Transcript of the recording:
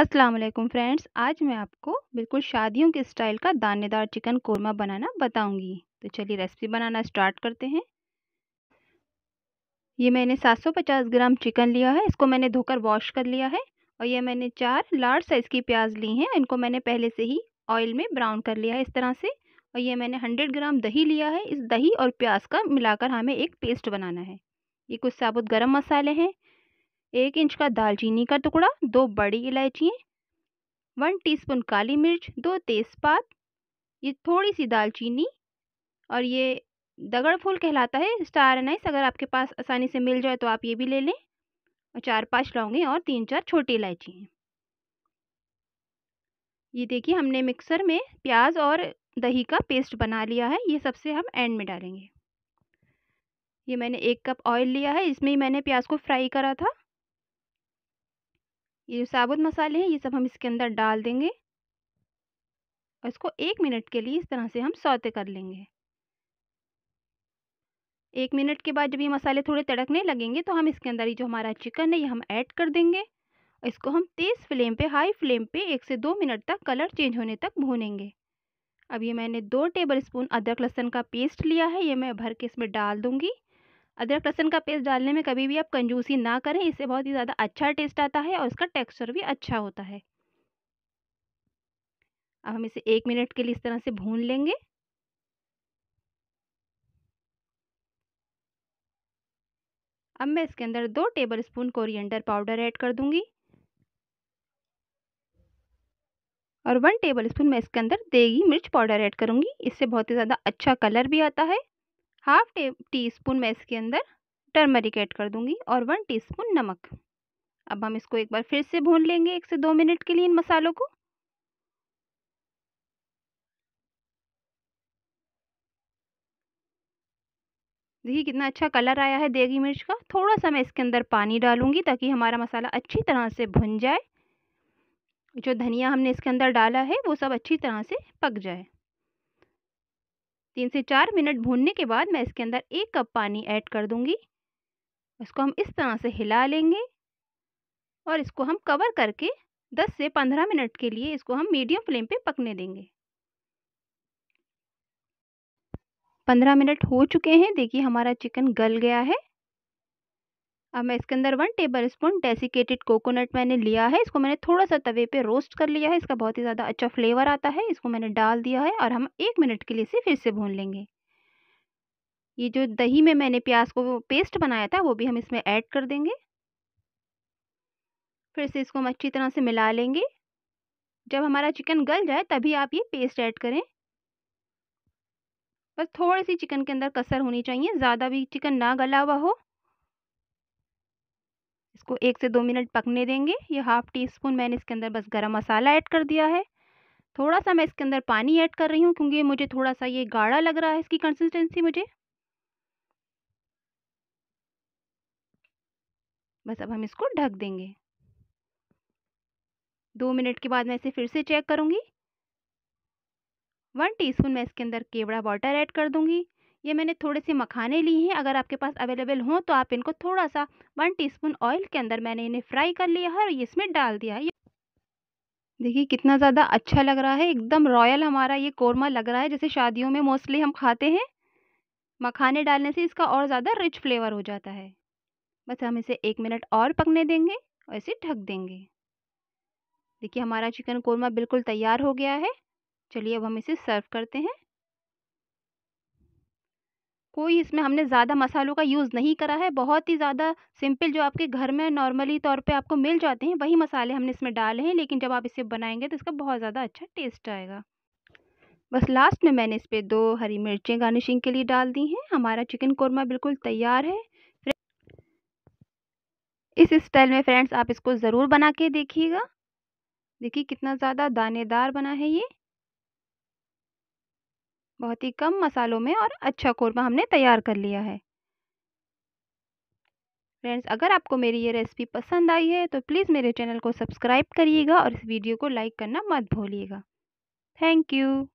अस्सलाम वालेकुम फ्रेंड्स आज मैं आपको बिल्कुल शादियों के स्टाइल का दानेदार चिकन कोरमा बनाना बताऊंगी तो चलिए रेसिपी बनाना स्टार्ट करते हैं ये मैंने 750 ग्राम चिकन लिया है इसको मैंने धोकर वॉश कर लिया है और ये मैंने चार लार्ज साइज़ की प्याज ली हैं इनको मैंने पहले से ही ऑयल में ब्राउन कर लिया है इस तरह से और ये मैंने हंड्रेड ग्राम दही लिया है इस दही और प्याज का मिलाकर हमें एक पेस्ट बनाना है ये कुछ साबुत गर्म मसाले हैं एक इंच का दालचीनी का टुकड़ा दो बड़ी इलायची वन टीस्पून काली मिर्च दो तेज़पात ये थोड़ी सी दालचीनी और ये दगड़ फूल कहलाता है स्टार अनाइस अगर आपके पास आसानी से मिल जाए तो आप ये भी ले लें और चार पांच लौंगे और तीन चार छोटी इलायची ये देखिए हमने मिक्सर में प्याज और दही का पेस्ट बना लिया है ये सबसे हम एंड में डालेंगे ये मैंने एक कप ऑयल लिया है इसमें ही मैंने प्याज को फ्राई करा था ये जो साबुत मसाले हैं ये सब हम इसके अंदर डाल देंगे और इसको एक मिनट के लिए इस तरह से हम सौते कर लेंगे एक मिनट के बाद जब ये मसाले थोड़े तड़कने लगेंगे तो हम इसके अंदर ये जो हमारा चिकन है ये हम ऐड कर देंगे और इसको हम तेज़ फ्लेम पे हाई फ्लेम पे एक से दो मिनट तक कलर चेंज होने तक भूनेंगे अब ये मैंने दो टेबल स्पून अदरक लहसुन का पेस्ट लिया है ये मैं भर के इसमें डाल दूँगी अदरक लहसन का पेस्ट डालने में कभी भी आप कंजूसी ना करें इससे बहुत ही ज़्यादा अच्छा टेस्ट आता है और इसका टेक्सचर भी अच्छा होता है अब हम इसे एक मिनट के लिए इस तरह से भून लेंगे अब मैं इसके अंदर दो tablespoon coriander powder add कर दूंगी और वन टेबल स्पून मैं इसके अंदर देगी मिर्च पाउडर ऐड करूंगी इससे बहुत ही ज़्यादा अच्छा कलर भी आता है हाफ टी स्पून मैं इसके अंदर टर्मरिक ऐड कर दूंगी और वन टीस्पून नमक अब हम इसको एक बार फिर से भून लेंगे एक से दो मिनट के लिए इन मसालों को देखिए कितना अच्छा कलर आया है देगी मिर्च का थोड़ा सा मैं इसके अंदर पानी डालूंगी ताकि हमारा मसाला अच्छी तरह से भुन जाए जो धनिया हमने इसके अंदर डाला है वो सब अच्छी तरह से पक जाए तीन से चार मिनट भूनने के बाद मैं इसके अंदर एक कप पानी ऐड कर दूंगी इसको हम इस तरह से हिला लेंगे और इसको हम कवर करके 10 से 15 मिनट के लिए इसको हम मीडियम फ्लेम पे पकने देंगे 15 मिनट हो चुके हैं देखिए हमारा चिकन गल गया है अब मैं इसके अंदर one tablespoon desiccated coconut मैंने लिया है इसको मैंने थोड़ा सा तवे पे रोस्ट कर लिया है इसका बहुत ही ज़्यादा अच्छा फ्लेवर आता है इसको मैंने डाल दिया है और हम एक मिनट के लिए इसे फिर से भून लेंगे ये जो दही में मैंने प्याज को पेस्ट बनाया था वो भी हम इसमें ऐड कर देंगे फिर से इसको हम अच्छी तरह से मिला लेंगे जब हमारा चिकन गल जाए तभी आप ये पेस्ट ऐड करें बस थोड़ी सी चिकन के अंदर कसर होनी चाहिए ज़्यादा भी चिकन ना गला हुआ हो इसको एक से दो मिनट पकने देंगे ये हाफ़ टी स्पून मैंने इसके अंदर बस गरम मसाला ऐड कर दिया है थोड़ा सा मैं इसके अंदर पानी ऐड कर रही हूँ क्योंकि मुझे थोड़ा सा ये गाढ़ा लग रहा है इसकी कंसिस्टेंसी मुझे बस अब हम इसको ढक देंगे दो मिनट के बाद मैं इसे फिर से चेक करूँगी वन टीस्पून मैं इसके अंदर केवड़ा वाटर ऐड कर दूँगी ये मैंने थोड़े से मखाने लिए हैं अगर आपके पास अवेलेबल हों तो आप इनको थोड़ा सा वन टीस्पून ऑयल के अंदर मैंने इन्हें फ्राई कर लिया है और इसमें डाल दिया है देखिए कितना ज़्यादा अच्छा लग रहा है एकदम रॉयल हमारा ये कौरमा लग रहा है जैसे शादियों में मोस्टली हम खाते हैं मखाने डालने से इसका और ज़्यादा रिच फ्लेवर हो जाता है बस हम इसे एक मिनट और पकने देंगे और इसे ढक देंगे देखिए हमारा चिकन कौरमा बिल्कुल तैयार हो गया है चलिए अब हम इसे सर्व करते हैं कोई इसमें हमने ज़्यादा मसालों का यूज़ नहीं करा है बहुत ही ज़्यादा सिंपल जो आपके घर में नॉर्मली तौर पे आपको मिल जाते हैं वही मसाले हमने इसमें डाले हैं लेकिन जब आप इसे बनाएंगे तो इसका बहुत ज़्यादा अच्छा टेस्ट आएगा बस लास्ट में मैंने इस पर दो हरी मिर्चें गार्निशिंग के लिए डाल दी हैं हमारा चिकन कौरमा बिल्कुल तैयार है इस स्टाइल में फ्रेंड्स आप इसको ज़रूर बना के देखिएगा देखिए कितना ज़्यादा दानेदार बना है ये बहुत ही कम मसालों में और अच्छा कौरमा हमने तैयार कर लिया है फ्रेंड्स अगर आपको मेरी ये रेसिपी पसंद आई है तो प्लीज़ मेरे चैनल को सब्सक्राइब करिएगा और इस वीडियो को लाइक करना मत भूलिएगा थैंक यू